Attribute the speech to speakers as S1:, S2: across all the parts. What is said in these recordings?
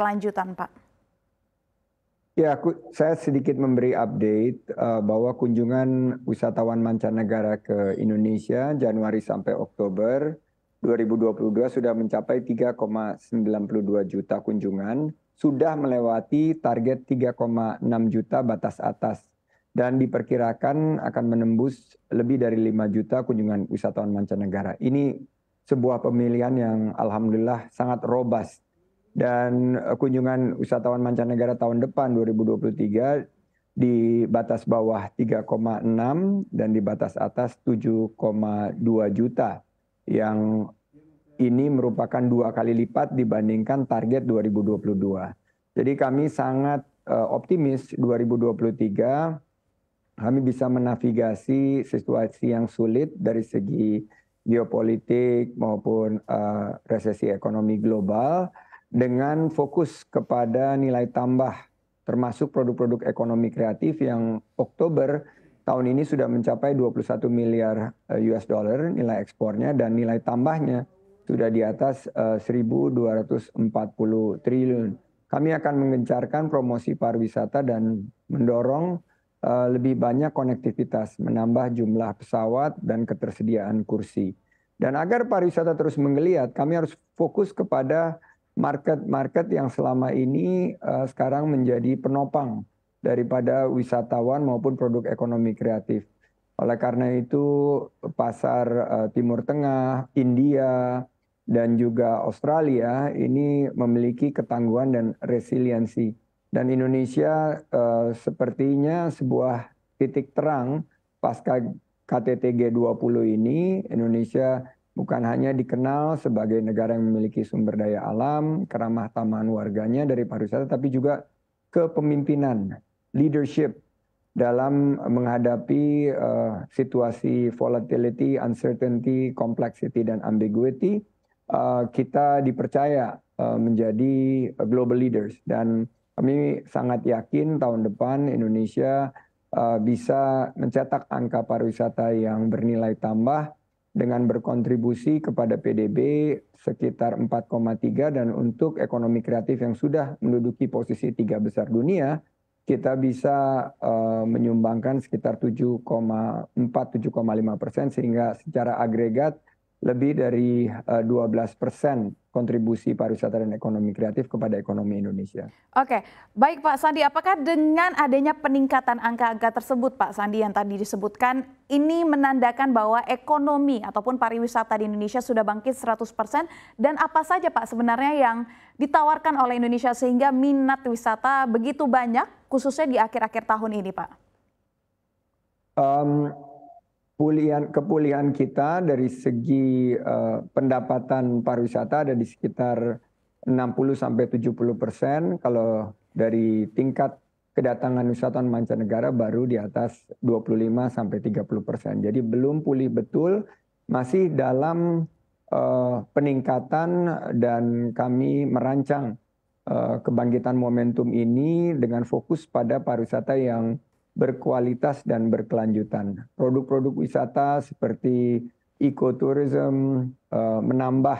S1: berkelanjutan, Pak? Ya, aku, saya sedikit memberi update uh, bahwa kunjungan wisatawan mancanegara ke Indonesia Januari sampai Oktober 2022 sudah mencapai 3,92 juta kunjungan, sudah melewati target 3,6 juta batas atas dan diperkirakan akan menembus lebih dari 5 juta kunjungan wisatawan mancanegara. Ini sebuah pemilihan yang alhamdulillah sangat robust dan eh, kunjungan wisatawan mancanegara tahun depan 2023 di batas bawah 3,6 dan di batas atas 7,2 juta yang ini merupakan dua kali lipat dibandingkan target 2022. Jadi kami sangat eh, optimis 2023 kami bisa menavigasi situasi yang sulit dari segi geopolitik maupun uh, resesi ekonomi global dengan fokus kepada nilai tambah termasuk produk-produk ekonomi kreatif yang Oktober tahun ini sudah mencapai 21 miliar eh, US dollar nilai ekspornya dan nilai tambahnya sudah di atas 1.240 eh, triliun. Kami akan mengencarkan promosi pariwisata dan mendorong eh, lebih banyak konektivitas, menambah jumlah pesawat dan ketersediaan kursi. Dan agar pariwisata terus menggeliat, kami harus fokus kepada market-market yang selama ini uh, sekarang menjadi penopang daripada wisatawan maupun produk ekonomi kreatif. Oleh karena itu, pasar uh, Timur Tengah, India, dan juga Australia ini memiliki ketangguhan dan resiliensi. Dan Indonesia uh, sepertinya sebuah titik terang pasca KTT G20 ini, Indonesia bukan hanya dikenal sebagai negara yang memiliki sumber daya alam, keramah tamahan warganya dari pariwisata, tapi juga kepemimpinan, leadership dalam menghadapi uh, situasi volatility, uncertainty, complexity, dan ambiguity. Uh, kita dipercaya uh, menjadi global leaders dan kami sangat yakin tahun depan Indonesia uh, bisa mencetak angka pariwisata yang bernilai tambah dengan berkontribusi kepada PDB sekitar 4,3 dan untuk ekonomi kreatif yang sudah menduduki posisi tiga besar dunia kita bisa uh, menyumbangkan sekitar 7,4 7,5 persen sehingga secara agregat lebih dari 12 eh, persen kontribusi pariwisata dan ekonomi kreatif kepada ekonomi Indonesia. Oke, baik Pak Sandi, apakah dengan adanya peningkatan angka-angka tersebut Pak Sandi yang tadi disebutkan, ini menandakan bahwa ekonomi ataupun pariwisata di Indonesia sudah bangkit 100 persen dan apa saja Pak sebenarnya yang ditawarkan oleh Indonesia sehingga minat wisata begitu banyak khususnya di akhir-akhir tahun ini Pak? Um, kepulian kepulihan kita dari segi uh, pendapatan pariwisata ada di sekitar 60 sampai 70 persen. Kalau dari tingkat kedatangan wisatawan mancanegara baru di atas 25 sampai 30 persen. Jadi belum pulih betul, masih dalam uh, peningkatan dan kami merancang uh, kebangkitan momentum ini dengan fokus pada pariwisata yang berkualitas dan berkelanjutan. Produk-produk wisata seperti ecotourism tourism eh, menambah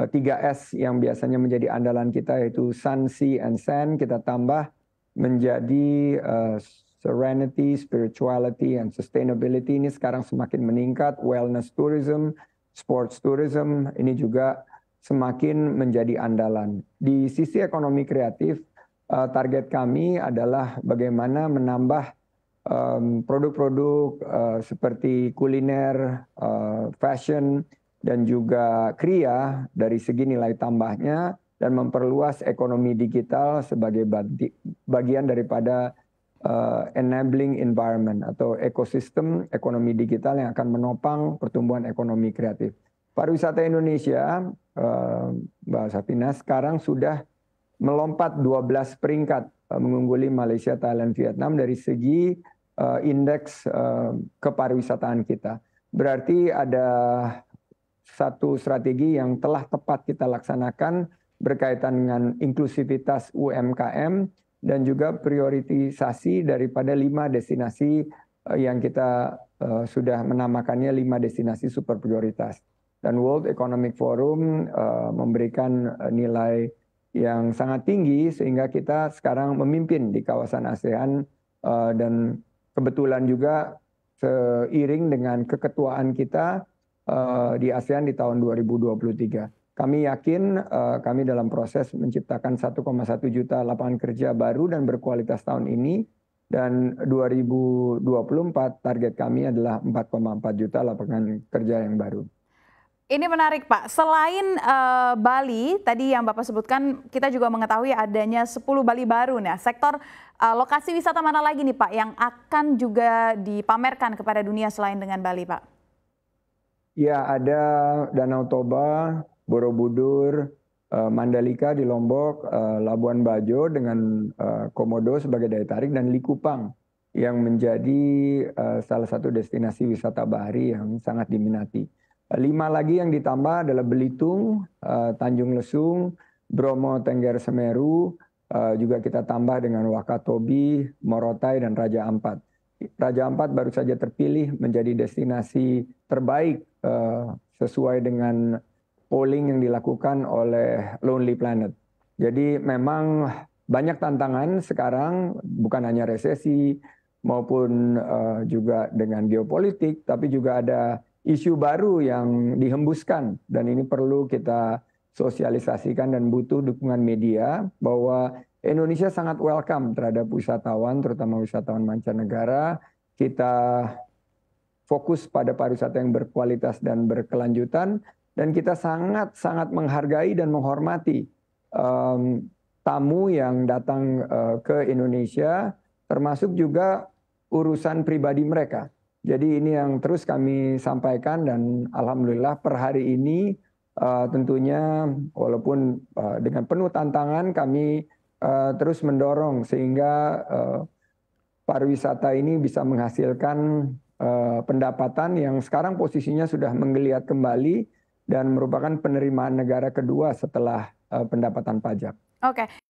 S1: eh, tiga 3S yang biasanya menjadi andalan kita yaitu sun, sea, and sand kita tambah menjadi eh, serenity, spirituality, and sustainability ini sekarang semakin meningkat. Wellness tourism, sports tourism ini juga semakin menjadi andalan. Di sisi ekonomi kreatif, Eh, target kami adalah bagaimana menambah produk-produk eh, seperti kuliner, eh, fashion, dan juga kria dari segi nilai tambahnya dan memperluas ekonomi digital sebagai bagian daripada uh, enabling environment atau ekosistem ekonomi digital yang akan menopang pertumbuhan ekonomi kreatif. Pariwisata Indonesia, uh, Mbak Safina, sekarang sudah melompat 12 peringkat eh, mengungguli Malaysia, Thailand, Vietnam dari segi eh, indeks eh, kepariwisataan kita. Berarti ada satu strategi yang telah tepat kita laksanakan berkaitan dengan inklusivitas UMKM dan juga prioritisasi daripada lima destinasi yang kita sudah menamakannya lima destinasi super prioritas. Dan World Economic Forum memberikan nilai yang sangat tinggi sehingga kita sekarang memimpin di kawasan ASEAN eh, dan kebetulan juga seiring dengan keketuaan kita eh, di ASEAN di tahun 2023. Kami yakin eh, kami dalam proses menciptakan 1,1 juta lapangan kerja baru dan berkualitas tahun ini dan 2024 target kami adalah 4,4 juta lapangan kerja yang baru. Ini menarik Pak, selain uh, Bali tadi yang Bapak sebutkan kita juga mengetahui adanya 10 Bali baru nah sektor uh, lokasi wisata mana lagi nih Pak yang akan juga dipamerkan kepada dunia selain dengan Bali Pak? Ya ada Danau Toba, Borobudur, uh, Mandalika di Lombok, uh, Labuan Bajo dengan uh, Komodo sebagai daya tarik dan Likupang yang menjadi uh, salah satu destinasi wisata bahari yang sangat diminati. Lima lagi yang ditambah adalah Belitung, eh, Tanjung Lesung, Bromo Tengger Semeru, eh, juga kita tambah dengan Wakatobi, Morotai, dan Raja Ampat. Raja Ampat baru saja terpilih menjadi destinasi terbaik eh, sesuai dengan polling yang dilakukan oleh Lonely Planet. Jadi memang banyak tantangan sekarang, bukan hanya resesi maupun juga dengan geopolitik, tapi juga ada isu baru yang dihembuskan dan ini perlu kita sosialisasikan dan butuh dukungan media bahwa Indonesia sangat welcome terhadap wisatawan terutama wisatawan mancanegara. Kita fokus pada pariwisata yang berkualitas dan berkelanjutan dan kita sangat-sangat menghargai dan menghormati um, tamu yang datang uh, ke Indonesia, termasuk juga urusan pribadi mereka. Jadi ini yang terus kami sampaikan dan alhamdulillah per hari ini uh, tentunya walaupun uh, dengan penuh tantangan kami uh, terus mendorong sehingga uh, pariwisata ini bisa menghasilkan uh, pendapatan yang sekarang posisinya sudah menggeliat kembali dan merupakan penerimaan negara kedua setelah uh, pendapatan pajak. Oke,